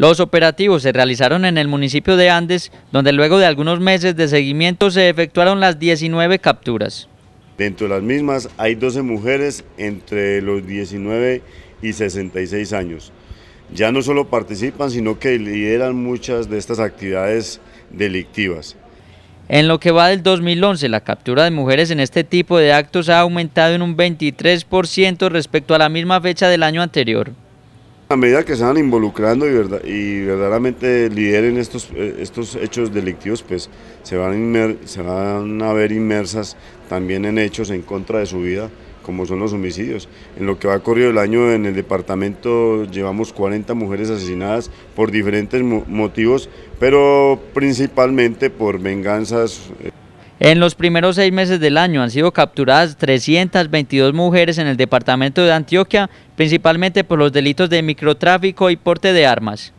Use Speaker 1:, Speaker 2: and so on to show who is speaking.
Speaker 1: Los operativos se realizaron en el municipio de Andes, donde luego de algunos meses de
Speaker 2: seguimiento se efectuaron las 19 capturas. Dentro de las mismas hay 12 mujeres entre los 19 y 66 años. Ya no solo participan, sino que lideran muchas de estas actividades delictivas.
Speaker 1: En lo que va del 2011, la captura de mujeres en este tipo de actos ha aumentado en un 23% respecto a la misma fecha del año anterior.
Speaker 2: A medida que se van involucrando y, verdaderamente lideren estos, eh, estos hechos delictivos, pues se van, a ver inmersas también en hechos en contra de su vida, como son los homicidios. En lo que va corrido el año en el departamento llevamos 40 mujeres asesinadas por diferentes motivos, pero principalmente por venganzas. Eh,
Speaker 1: en los primeros seis meses del año han sido capturadas 322 mujeres en el departamento de Antioquia, principalmente por los delitos de microtráfico y porte de armas.